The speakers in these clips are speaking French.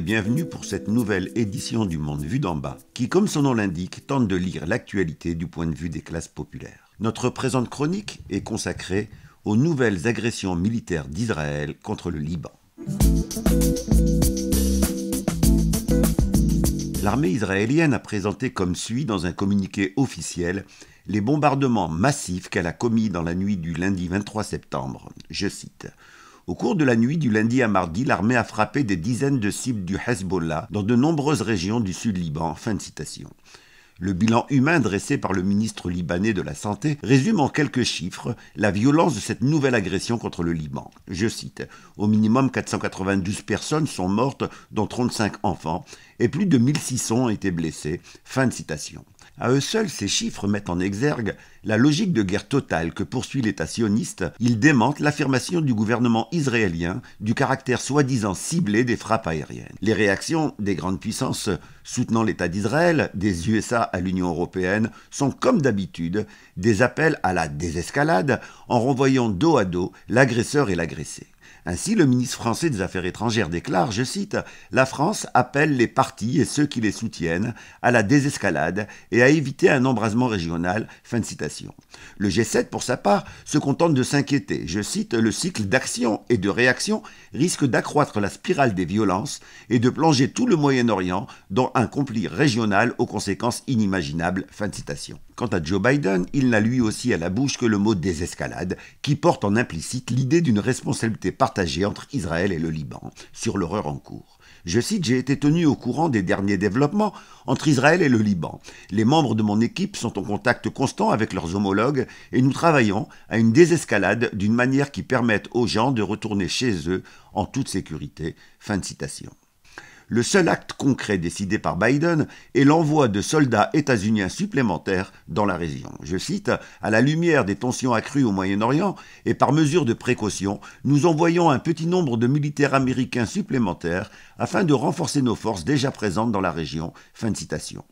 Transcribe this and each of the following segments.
bienvenue pour cette nouvelle édition du Monde vu d'en bas, qui, comme son nom l'indique, tente de lire l'actualité du point de vue des classes populaires. Notre présente chronique est consacrée aux nouvelles agressions militaires d'Israël contre le Liban. L'armée israélienne a présenté comme suit dans un communiqué officiel les bombardements massifs qu'elle a commis dans la nuit du lundi 23 septembre. Je cite au cours de la nuit du lundi à mardi, l'armée a frappé des dizaines de cibles du Hezbollah dans de nombreuses régions du sud Liban. Fin de citation. Le bilan humain dressé par le ministre libanais de la Santé résume en quelques chiffres la violence de cette nouvelle agression contre le Liban. Je cite, Au minimum 492 personnes sont mortes, dont 35 enfants, et plus de 1600 ont été blessés. Fin de citation. À eux seuls, ces chiffres mettent en exergue la logique de guerre totale que poursuit l'État sioniste. Ils démentent l'affirmation du gouvernement israélien du caractère soi-disant ciblé des frappes aériennes. Les réactions des grandes puissances soutenant l'État d'Israël, des USA à l'Union européenne, sont comme d'habitude des appels à la désescalade en renvoyant dos à dos l'agresseur et l'agressé. Ainsi, le ministre français des Affaires étrangères déclare, je cite, La France appelle les partis et ceux qui les soutiennent à la désescalade et à éviter un embrasement régional. Fin de citation. Le G7, pour sa part, se contente de s'inquiéter. Je cite, Le cycle d'action et de réaction risque d'accroître la spirale des violences et de plonger tout le Moyen-Orient dans un conflit régional aux conséquences inimaginables. Fin de citation. Quant à Joe Biden, il n'a lui aussi à la bouche que le mot désescalade, qui porte en implicite l'idée d'une responsabilité partagée entre Israël et le Liban sur l'horreur en cours. Je cite, j'ai été tenu au courant des derniers développements entre Israël et le Liban. Les membres de mon équipe sont en contact constant avec leurs homologues et nous travaillons à une désescalade d'une manière qui permette aux gens de retourner chez eux en toute sécurité. Fin de citation le seul acte concret décidé par Biden est l'envoi de soldats états-uniens supplémentaires dans la région. Je cite, À la lumière des tensions accrues au Moyen-Orient et par mesure de précaution, nous envoyons un petit nombre de militaires américains supplémentaires afin de renforcer nos forces déjà présentes dans la région. Fin de citation.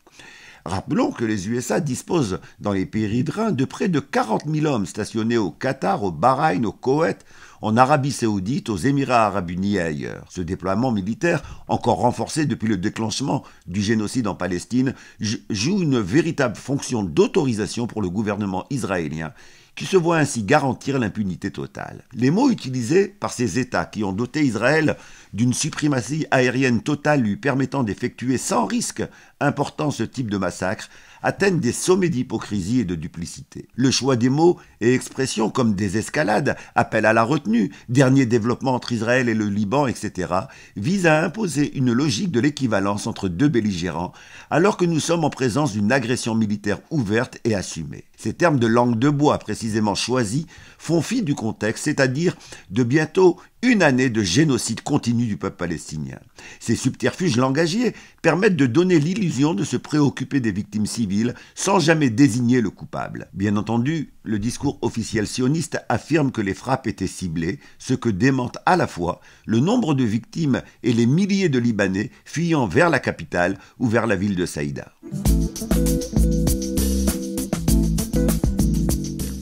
Rappelons que les USA disposent dans les pays riverains de près de 40 000 hommes stationnés au Qatar, au Bahreïn, au Koweït, en Arabie saoudite, aux Émirats arabes unis et ailleurs. Ce déploiement militaire, encore renforcé depuis le déclenchement du génocide en Palestine, joue une véritable fonction d'autorisation pour le gouvernement israélien qui se voit ainsi garantir l'impunité totale. Les mots utilisés par ces États qui ont doté Israël d'une suprématie aérienne totale lui permettant d'effectuer sans risque important ce type de massacre atteignent des sommets d'hypocrisie et de duplicité. Le choix des mots et expressions comme désescalade, appel à la retenue, dernier développement entre Israël et le Liban, etc., vise à imposer une logique de l'équivalence entre deux belligérants, alors que nous sommes en présence d'une agression militaire ouverte et assumée. Ces termes de langue de bois précisément choisis font fi du contexte, c'est-à-dire de bientôt une année de génocide continu du peuple palestinien. Ces subterfuges langagiers permettent de donner l'illusion de se préoccuper des victimes civiles sans jamais désigner le coupable. Bien entendu, le discours officiel sioniste affirme que les frappes étaient ciblées, ce que démentent à la fois le nombre de victimes et les milliers de Libanais fuyant vers la capitale ou vers la ville de Saïda.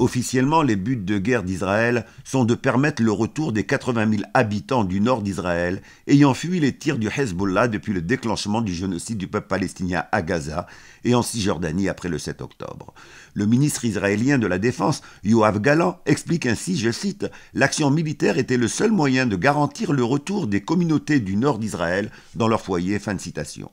Officiellement, les buts de guerre d'Israël sont de permettre le retour des 80 000 habitants du nord d'Israël ayant fui les tirs du Hezbollah depuis le déclenchement du génocide du peuple palestinien à Gaza et en Cisjordanie après le 7 octobre. Le ministre israélien de la Défense, Yoav Galan, explique ainsi, je cite, L'action militaire était le seul moyen de garantir le retour des communautés du nord d'Israël dans leur foyer. Fin de citation.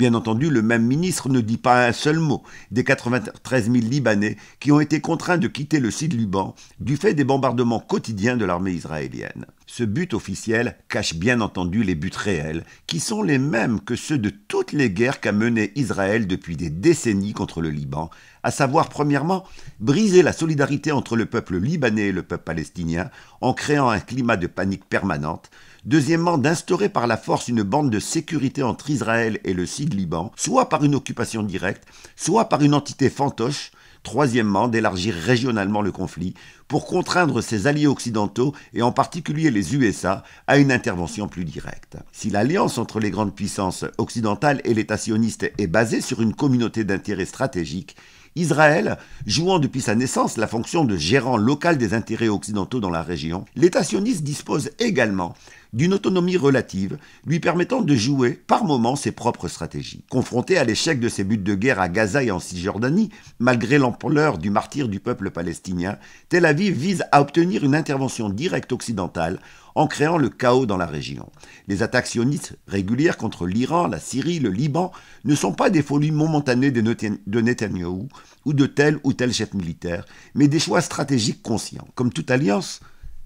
Bien entendu, le même ministre ne dit pas un seul mot des 93 000 Libanais qui ont été contraints de quitter le site Liban du fait des bombardements quotidiens de l'armée israélienne. Ce but officiel cache bien entendu les buts réels, qui sont les mêmes que ceux de toutes les guerres qu'a menées Israël depuis des décennies contre le Liban, à savoir premièrement briser la solidarité entre le peuple libanais et le peuple palestinien en créant un climat de panique permanente, deuxièmement d'instaurer par la force une bande de sécurité entre Israël et le Sud-Liban, soit par une occupation directe, soit par une entité fantoche, troisièmement d'élargir régionalement le conflit pour contraindre ses alliés occidentaux et en particulier les USA à une intervention plus directe. Si l'alliance entre les grandes puissances occidentales et l'État sioniste est basée sur une communauté d'intérêts stratégiques, Israël, jouant depuis sa naissance la fonction de gérant local des intérêts occidentaux dans la région, l'État sioniste dispose également d'une autonomie relative, lui permettant de jouer par moments ses propres stratégies. Confronté à l'échec de ses buts de guerre à Gaza et en Cisjordanie, malgré l'ampleur du martyr du peuple palestinien, Tel Aviv vise à obtenir une intervention directe occidentale en créant le chaos dans la région. Les attaques sionistes régulières contre l'Iran, la Syrie, le Liban ne sont pas des folies momentanées de Netanyahou ou de tel ou tel chef militaire, mais des choix stratégiques conscients. Comme toute alliance,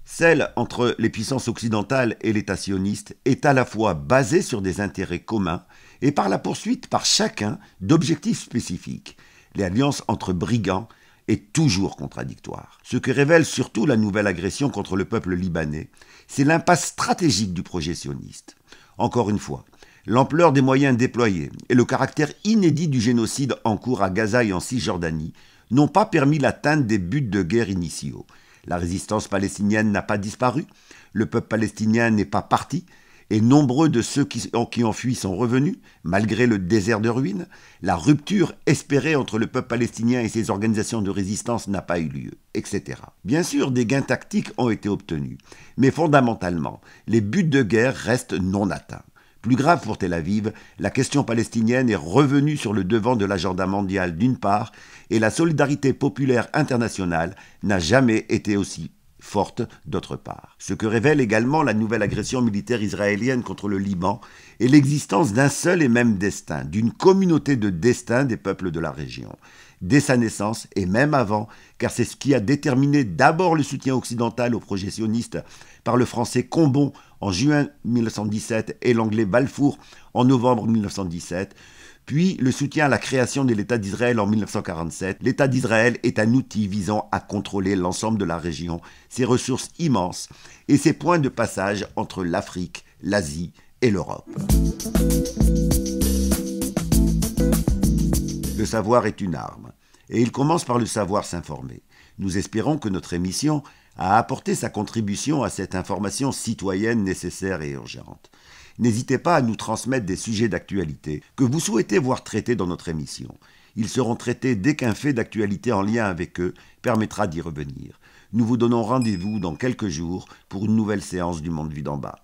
celle entre les puissances occidentales et l'État sioniste est à la fois basée sur des intérêts communs et par la poursuite par chacun d'objectifs spécifiques. L'alliance entre brigands est toujours contradictoire. Ce que révèle surtout la nouvelle agression contre le peuple libanais, c'est l'impasse stratégique du projet sioniste. Encore une fois, l'ampleur des moyens déployés et le caractère inédit du génocide en cours à Gaza et en Cisjordanie n'ont pas permis l'atteinte des buts de guerre initiaux. La résistance palestinienne n'a pas disparu, le peuple palestinien n'est pas parti, et nombreux de ceux qui, qui ont fui sont revenus, malgré le désert de ruines. La rupture espérée entre le peuple palestinien et ses organisations de résistance n'a pas eu lieu, etc. Bien sûr, des gains tactiques ont été obtenus, mais fondamentalement, les buts de guerre restent non atteints. Plus grave pour Tel Aviv, la question palestinienne est revenue sur le devant de l'agenda mondial d'une part, et la solidarité populaire internationale n'a jamais été aussi forte d'autre part. Ce que révèle également la nouvelle agression militaire israélienne contre le Liban est l'existence d'un seul et même destin, d'une communauté de destin des peuples de la région, dès sa naissance et même avant, car c'est ce qui a déterminé d'abord le soutien occidental au projet sioniste par le français Combon en juin 1917 et l'anglais Balfour en novembre 1917, puis le soutien à la création de l'État d'Israël en 1947. L'État d'Israël est un outil visant à contrôler l'ensemble de la région, ses ressources immenses et ses points de passage entre l'Afrique, l'Asie et l'Europe. Le savoir est une arme, et il commence par le savoir s'informer. Nous espérons que notre émission a apporté sa contribution à cette information citoyenne nécessaire et urgente n'hésitez pas à nous transmettre des sujets d'actualité que vous souhaitez voir traités dans notre émission. Ils seront traités dès qu'un fait d'actualité en lien avec eux permettra d'y revenir. Nous vous donnons rendez-vous dans quelques jours pour une nouvelle séance du Monde Vu d'en Bas.